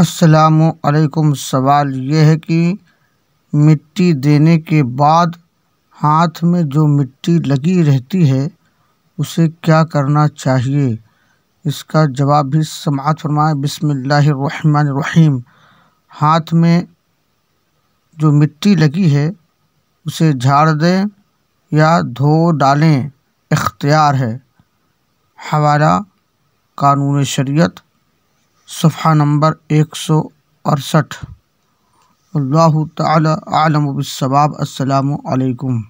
असलकुम सवाल यह है कि मिट्टी देने के बाद हाथ में जो मिट्टी लगी रहती है उसे क्या करना चाहिए इसका जवाब भी समात फरमाए बसमीम हाथ में जो मिट्टी लगी है उसे झाड़ दें या धो डालें इख्तियार है हवाला कानून शरीयत सफ़ा नंबर एक सौ अड़सठ अल्लाह ताली आलम बसवाब अलकुम